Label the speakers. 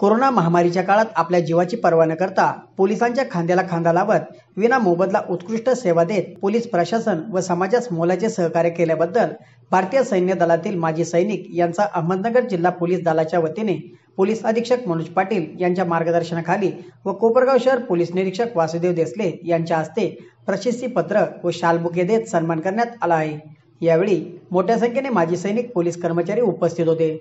Speaker 1: corona महामारीच्या काळात आपल्या जीवाची पर्वा न करता पोलिसांच्या खांद्याला खांदा लावत विना मोबदला उत्कृष्ट सेवा देत पोलीस प्रशासन व समाजास मोलाचे सहकार्य केल्याबद्दल भारतीय सैन्य दलातील माजी सैनिक यांचा अहमदनगर जिल्हा पोलीस दलाच्या वतीने पोलीस अधीक्षक मनोज पाटील यांच्या मार्गदर्शनाखाली व कोपरगाव शहर पोलीस निरीक्षक वासुदेव देसले यांच्या हस्ते प्रशस्तीपत्र व शालबुके देत सन्मान करण्यात आला आहे यावेळी मोठ्या संख्येने माजी सैनिक पोलीस कर्मचारी उपस्थित होते